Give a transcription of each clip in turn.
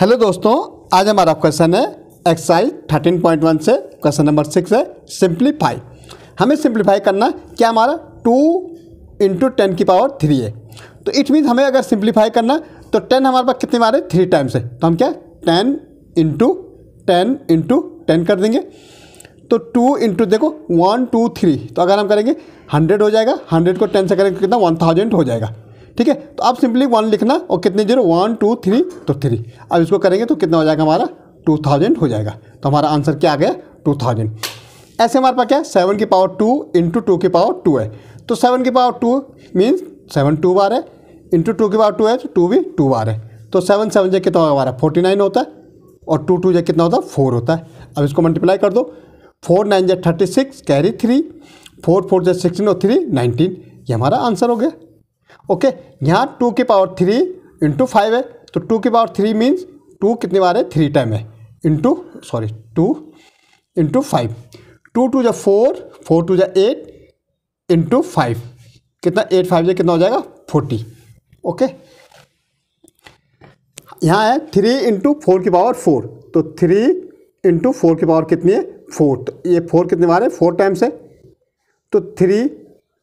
hello दोस्तों आज हमारा क्वेश्चन है एक्सरसाइज 13.1 से क्वेश्चन नंबर सिक्स है सिंप्लीफाई हमें सिंप्लीफाई करना क्या हमारा टू इंटू टेन की पावर थ्री है तो इट मीन्स हमें अगर सिंप्लीफाई करना तो टेन हमारे पास कितने बार है थ्री टाइम्स है तो हम क्या ten into ten into ten कर देंगे तो टू इंटू देखो वन टू थ्री तो अगर हम करेंगे हंड्रेड हो जाएगा हंड्रेड को टेन से करेंगे कितना वन थाउजेंड हो जाएगा ठीक है तो आप सिंपली वन लिखना और कितने जीरो वन टू थ्री तो थ्री अब इसको करेंगे तो कितना हो जाएगा हमारा टू थाउजेंड हो जाएगा तो हमारा आंसर क्या आ गया टू थाउजेंड ऐसे हमारे पास क्या है सेवन की पावर टू इंटू टू की पावर टू है तो सेवन की power two means seven two बार है इंटू टू की पावर टू है तो टू भी टू बार है तो सेवन सेवन जो कितना हमारा फोर्टी नाइन होता है और टू टू जो कितना होता है फोर होता है अब इसको मल्टीप्लाई कर दो फोर नाइन जो thirty six carry three four four जो सिक्सटीन और थ्री नाइनटीन ये हमारा आंसर हो गया ओके यहाँ टू की पावर थ्री इंटू फाइव है तो टू की पावर थ्री मीन्स टू कितनी बार है थ्री टाइम है into sorry two into five two two जा फोर फोर टू जै एट इंटू फाइव कितना एट फाइव जै कितना हो जाएगा फोर्टी ओके यहाँ है थ्री इंटू फोर की पावर फोर तो थ्री इंटू फोर की पावर कितनी है फोर तो ये फोर कितनी बार है फोर टाइम्स है तो थ्री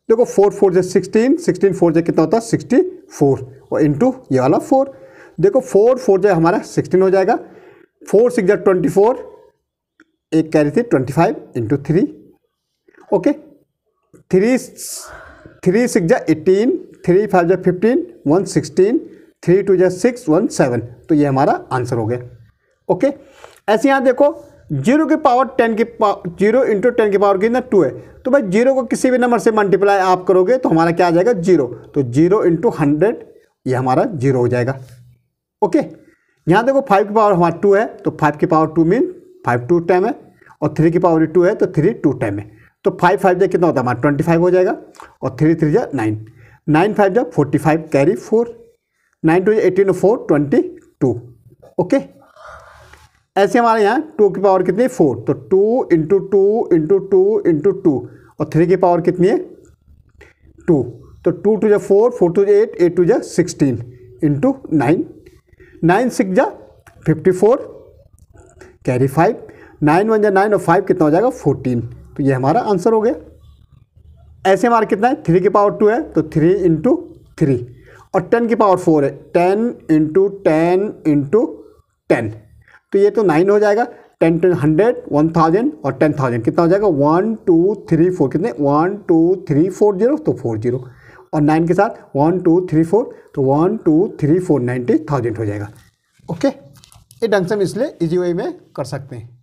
देखो फोर फोर जे सिक्सटीन सिक्सटीन फोर जे कितना होता है सिक्सटी फोर और इंटू ये वाला फोर देखो फोर फोर जे हमारा सिक्सटीन हो जाएगा फोर सिक्स जे ट्वेंटी फोर एक कह रही थी twenty five into three okay three three six जे एटीन थ्री फाइव जे fifteen one sixteen three two जे सिक्स वन सेवन तो ये हमारा आंसर हो गया ओके ऐसे यहाँ देखो जीरो की पावर टेन की पावर जीरो इंटू टेन की पावर कितना टू है तो भाई जीरो को किसी भी नंबर से मल्टीप्लाई आप करोगे तो हमारा क्या आ जाएगा जीरो तो जीरो इंटू हंड्रेड ये हमारा जीरो हो जाएगा ओके यहाँ देखो फाइव की पावर हमारा टू है तो फाइव की power two mean five two time है और थ्री की पावर टू है तो थ्री टू टाइम है तो फाइव फाइव जो कितना होता है हमारा ट्वेंटी फाइव हो जाएगा और थ्री थ्री जा नाइन नाइन फाइव जो forty five carry four nine two जो eighteen four twenty two okay ऐसे हमारे यहाँ टू की पावर कितनी है फोर तो two into two into two into two और थ्री की पावर कितनी है टू तो टू टू जो फोर फोर टू जो एट एट टू जो sixteen into nine nine six जा fifty four carry five nine one जा नाइन और फाइव कितना हो जाएगा फोर्टीन तो ये हमारा आंसर हो गया ऐसे हमारा कितना है थ्री की पावर टू है तो थ्री इंटू थ्री और टेन की पावर फोर है ten into ten into ten तो ये तो नाइन हो जाएगा ten ten hundred one thousand और टेन थाउजेंड कितना हो जाएगा वन टू थ्री फोर कितने one two three four zero तो फोर जीरो और नाइन के साथ वन टू थ्री फोर तो one two three four ninety thousand हो जाएगा ओके ये ढंग से हम इसलिए इजी वे में कर सकते हैं